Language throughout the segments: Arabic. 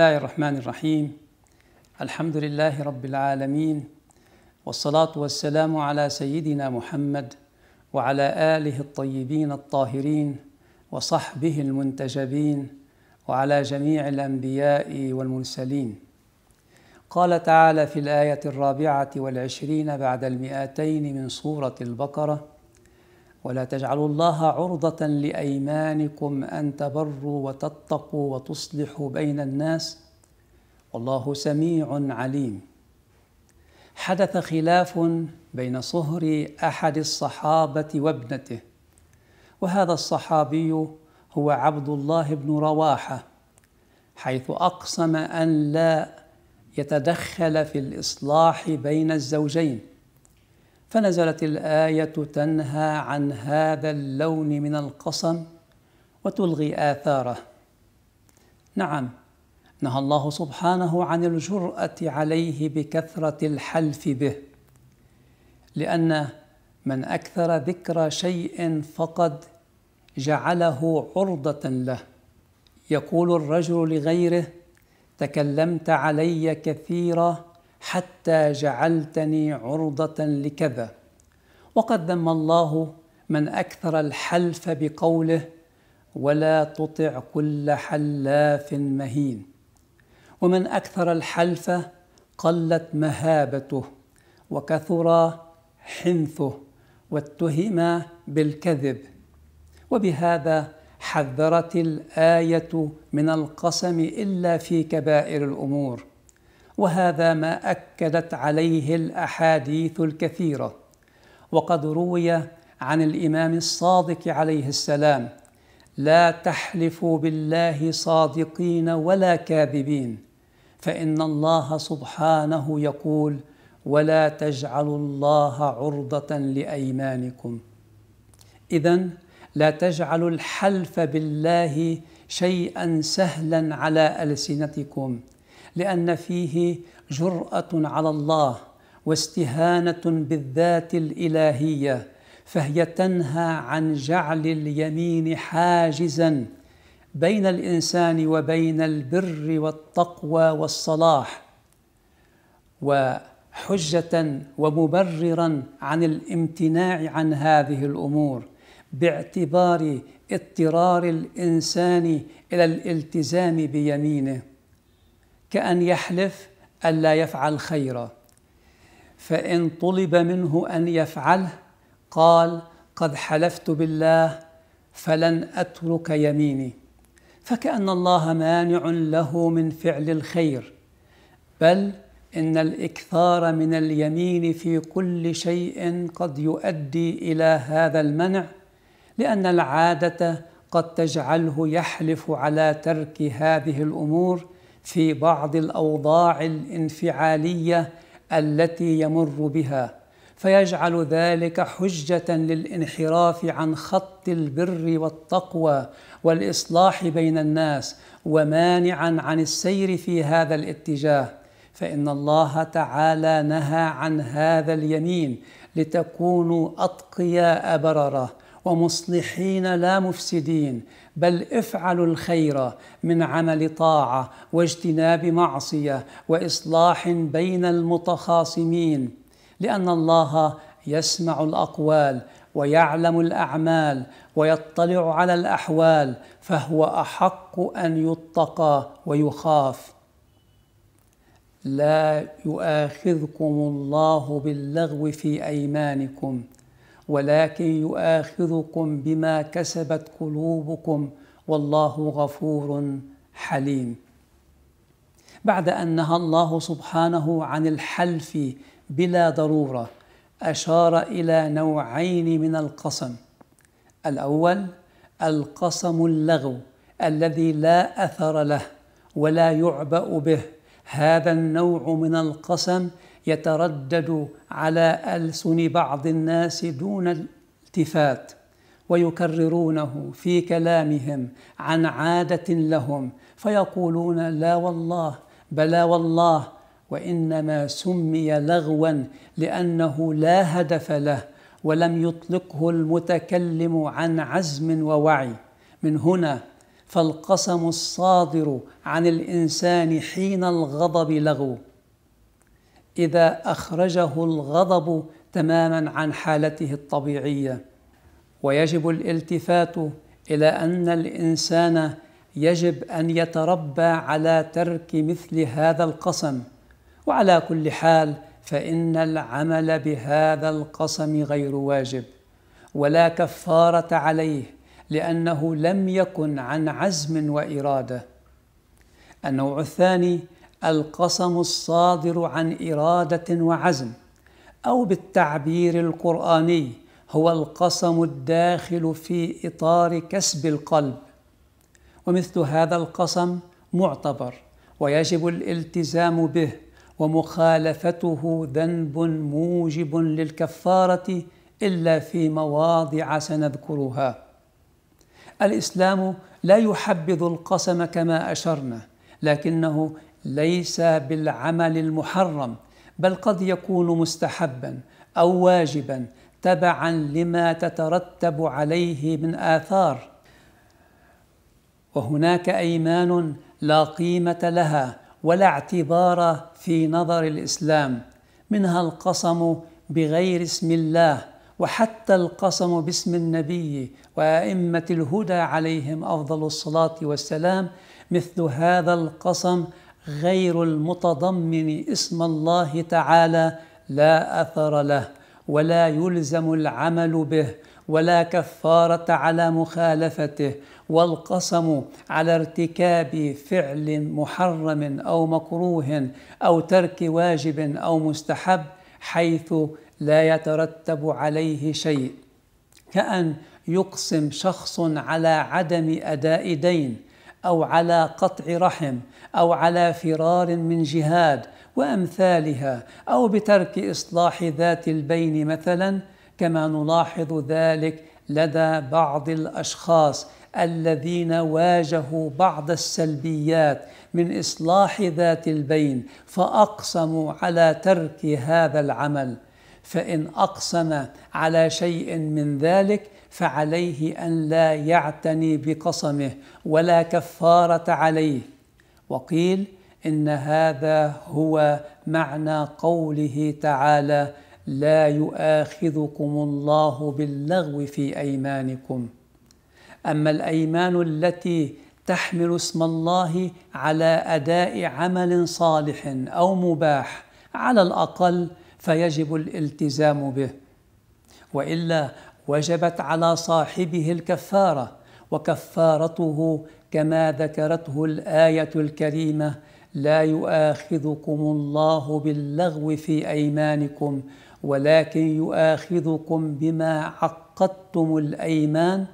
الله الرحمن الرحيم الحمد لله رب العالمين والصلاه والسلام على سيدنا محمد وعلى اله الطيبين الطاهرين وصحبه المنتجبين وعلى جميع الانبياء والمرسلين قال تعالى في الايه الرابعه والعشرين بعد المئتين من سوره البقره ولا تجعلوا الله عرضة لأيمانكم أن تبروا وتتقوا وتصلحوا بين الناس والله سميع عليم حدث خلاف بين صهر أحد الصحابة وابنته وهذا الصحابي هو عبد الله بن رواحة حيث أقسم أن لا يتدخل في الإصلاح بين الزوجين فنزلت الآية تنهى عن هذا اللون من القسم وتلغي آثاره. نعم، نهى الله سبحانه عن الجرأة عليه بكثرة الحلف به، لأن من أكثر ذكر شيء فقد جعله عرضة له. يقول الرجل لغيره: تكلمت علي كثيرا حتى جعلتني عرضة لكذا وقد ذم الله من أكثر الحلف بقوله ولا تطع كل حلاف مهين ومن أكثر الحلف قلت مهابته وكثر حنثه واتهم بالكذب وبهذا حذرت الايه من القسم الا في كبائر الامور وهذا ما اكدت عليه الاحاديث الكثيره وقد روي عن الامام الصادق عليه السلام لا تحلفوا بالله صادقين ولا كاذبين فان الله سبحانه يقول ولا تجعلوا الله عرضه لايمانكم اذا لا تجعلوا الحلف بالله شيئا سهلا على السنتكم لأن فيه جرأة على الله واستهانة بالذات الإلهية فهي تنهى عن جعل اليمين حاجزا بين الإنسان وبين البر والتقوى والصلاح وحجة ومبررا عن الامتناع عن هذه الأمور باعتبار اضطرار الإنسان إلى الالتزام بيمينه كأن يحلف ألا يفعل خيرا فإن طلب منه أن يفعله قال قد حلفت بالله فلن أترك يميني فكأن الله مانع له من فعل الخير بل إن الإكثار من اليمين في كل شيء قد يؤدي إلى هذا المنع لأن العادة قد تجعله يحلف على ترك هذه الأمور في بعض الاوضاع الانفعاليه التي يمر بها فيجعل ذلك حجه للانحراف عن خط البر والتقوى والاصلاح بين الناس ومانعا عن السير في هذا الاتجاه فان الله تعالى نهى عن هذا اليمين لتكونوا اتقياء برره ومصلحين لا مفسدين بل افعلوا الخير من عمل طاعه واجتناب معصيه واصلاح بين المتخاصمين لان الله يسمع الاقوال ويعلم الاعمال ويطلع على الاحوال فهو احق ان يتقى ويخاف لا يؤاخذكم الله باللغو في ايمانكم ولكن يؤاخذكم بما كسبت قلوبكم والله غفور حليم بعد ان نهى الله سبحانه عن الحلف بلا ضروره اشار الى نوعين من القسم الاول القسم اللغو الذي لا اثر له ولا يعبا به هذا النوع من القسم يتردد على ألسن بعض الناس دون التفات ويكررونه في كلامهم عن عادة لهم فيقولون لا والله بلا والله وإنما سمي لغوا لأنه لا هدف له ولم يطلقه المتكلم عن عزم ووعي من هنا فالقسم الصادر عن الانسان حين الغضب لغو إذا أخرجه الغضب تماما عن حالته الطبيعية ويجب الالتفات إلى أن الإنسان يجب أن يتربى على ترك مثل هذا القسم وعلى كل حال فإن العمل بهذا القسم غير واجب ولا كفارة عليه لأنه لم يكن عن عزم وإرادة النوع الثاني القسم الصادر عن اراده وعزم او بالتعبير القراني هو القسم الداخل في اطار كسب القلب ومثل هذا القسم معتبر ويجب الالتزام به ومخالفته ذنب موجب للكفاره الا في مواضع سنذكرها الاسلام لا يحبذ القسم كما اشرنا لكنه ليس بالعمل المحرم بل قد يكون مستحبا او واجبا تبعا لما تترتب عليه من اثار وهناك ايمان لا قيمه لها ولا اعتبار في نظر الاسلام منها القسم بغير اسم الله وحتى القسم باسم النبي وائمه الهدى عليهم افضل الصلاه والسلام مثل هذا القسم غير المتضمن اسم الله تعالى لا اثر له ولا يلزم العمل به ولا كفاره على مخالفته والقسم على ارتكاب فعل محرم او مكروه او ترك واجب او مستحب حيث لا يترتب عليه شيء كأن يقسم شخص على عدم أداء دين او على قطع رحم او على فرار من جهاد وامثالها او بترك اصلاح ذات البين مثلا كما نلاحظ ذلك لدى بعض الاشخاص الذين واجهوا بعض السلبيات من اصلاح ذات البين فاقسموا على ترك هذا العمل فان اقسم على شيء من ذلك فعليه ان لا يعتني بقسمه ولا كفاره عليه وقيل ان هذا هو معنى قوله تعالى لا يؤاخذكم الله باللغو في ايمانكم اما الايمان التي تحمل اسم الله على اداء عمل صالح او مباح على الاقل فيجب الالتزام به والا وجبت على صاحبه الكفاره وكفارته كما ذكرته الايه الكريمه لا يؤاخذكم الله باللغو في ايمانكم ولكن يؤاخذكم بما عقدتم الايمان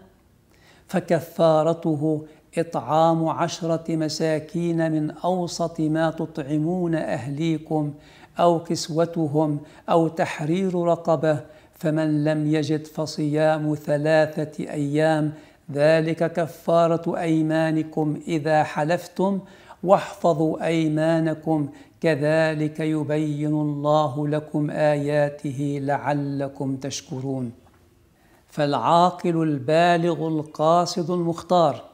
فكفارته اطعام عشره مساكين من اوسط ما تطعمون اهليكم او كسوتهم او تحرير رقبه فمن لم يجد فصيام ثلاثة أيام ذلك كفارة أيمانكم إذا حلفتم واحفظوا أيمانكم كذلك يبين الله لكم آياته لعلكم تشكرون فالعاقل البالغ القاصد المختار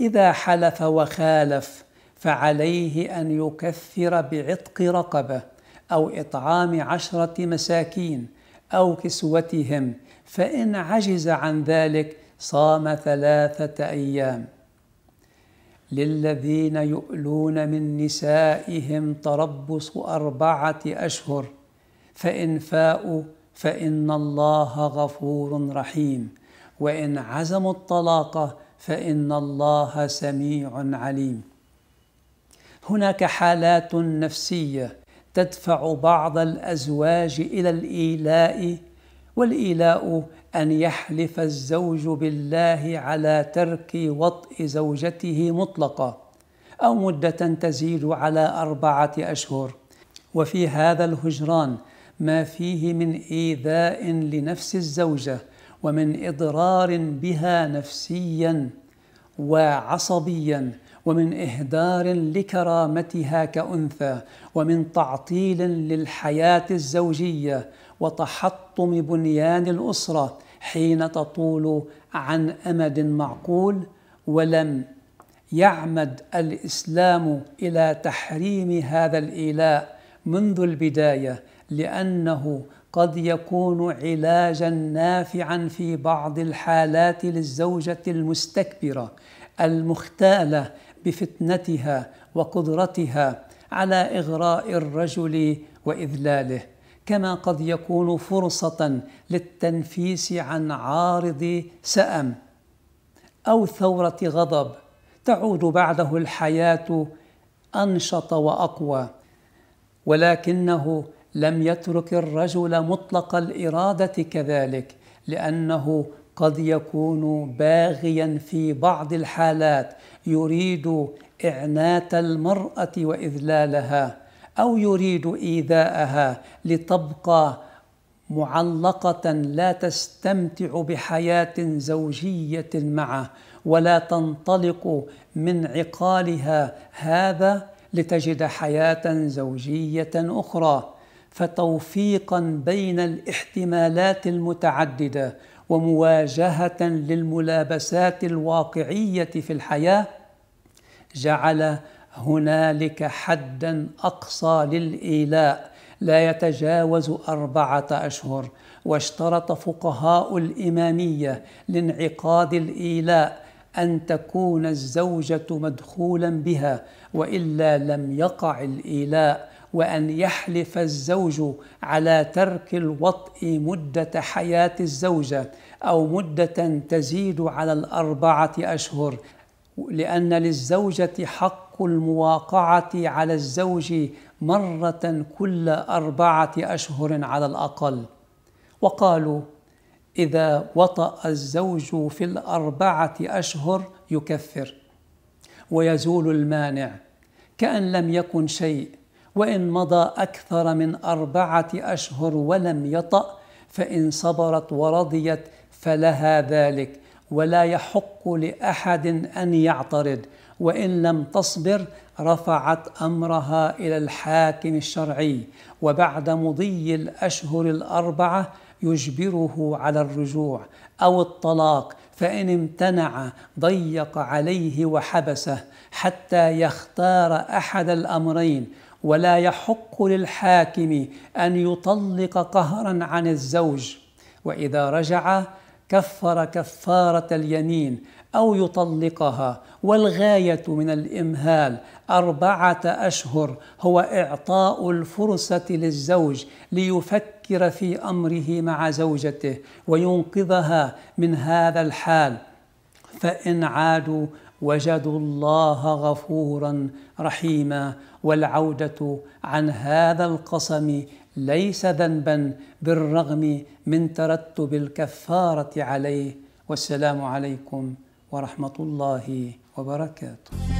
إذا حلف وخالف فعليه أن يكفر بعتق رقبة أو إطعام عشرة مساكين أو كسوتهم فإن عجز عن ذلك صام ثلاثة أيام للذين يؤلون من نسائهم تربص أربعة أشهر فإن فاءوا فإن الله غفور رحيم وإن عزموا الطلاق فإن الله سميع عليم هناك حالات نفسيه تدفع بعض الازواج الى الايلاء والايلاء ان يحلف الزوج بالله على ترك وطء زوجته مطلقه او مده تزيد على اربعه اشهر وفي هذا الهجران ما فيه من ايذاء لنفس الزوجه ومن اضرار بها نفسيا وعصبيا ومن إهدار لكرامتها كأنثى ومن تعطيل للحياة الزوجية وتحطم بنيان الأسرة حين تطول عن أمد معقول ولم يعمد الإسلام إلى تحريم هذا الإيلاء منذ البداية لأنه قد يكون علاجا نافعا في بعض الحالات للزوجة المستكبرة المختالة بفتنتها وقدرتها على اغراء الرجل واذلاله كما قد يكون فرصه للتنفيس عن عارض سام او ثوره غضب تعود بعده الحياه انشط واقوى ولكنه لم يترك الرجل مطلق الاراده كذلك لانه قد يكون باغيا في بعض الحالات يريد إعنات المرأة وإذلالها أو يريد إيذاءها لتبقى معلقة لا تستمتع بحياة زوجية معه ولا تنطلق من عقالها هذا لتجد حياة زوجية أخرى فتوفيقا بين الاحتمالات المتعددة ومواجهه للملابسات الواقعيه في الحياه جعل هنالك حدا اقصى للايلاء لا يتجاوز اربعه اشهر واشترط فقهاء الاماميه لانعقاد الايلاء ان تكون الزوجه مدخولا بها والا لم يقع الايلاء وأن يحلف الزوج على ترك الوطء مدة حياة الزوجة أو مدة تزيد على الأربعة أشهر لأن للزوجة حق المواقعة على الزوج مرة كل أربعة أشهر على الأقل وقالوا إذا وطأ الزوج في الأربعة أشهر يكفر ويزول المانع كأن لم يكن شيء وإن مضى أكثر من أربعة أشهر ولم يطأ فإن صبرت ورضيت فلها ذلك ولا يحق لأحد أن يعترض وإن لم تصبر رفعت أمرها إلى الحاكم الشرعي وبعد مضي الأشهر الأربعة يجبره على الرجوع أو الطلاق فإن امتنع ضيق عليه وحبسه حتى يختار أحد الأمرين ولا يحق للحاكم ان يطلق قهرا عن الزوج واذا رجع كفر كفاره اليمين او يطلقها والغايه من الامهال اربعه اشهر هو اعطاء الفرصه للزوج ليفكر في امره مع زوجته وينقذها من هذا الحال فان عادوا وجدوا الله غفورا رحيما والعوده عن هذا القسم ليس ذنبا بالرغم من ترتب الكفاره عليه والسلام عليكم ورحمه الله وبركاته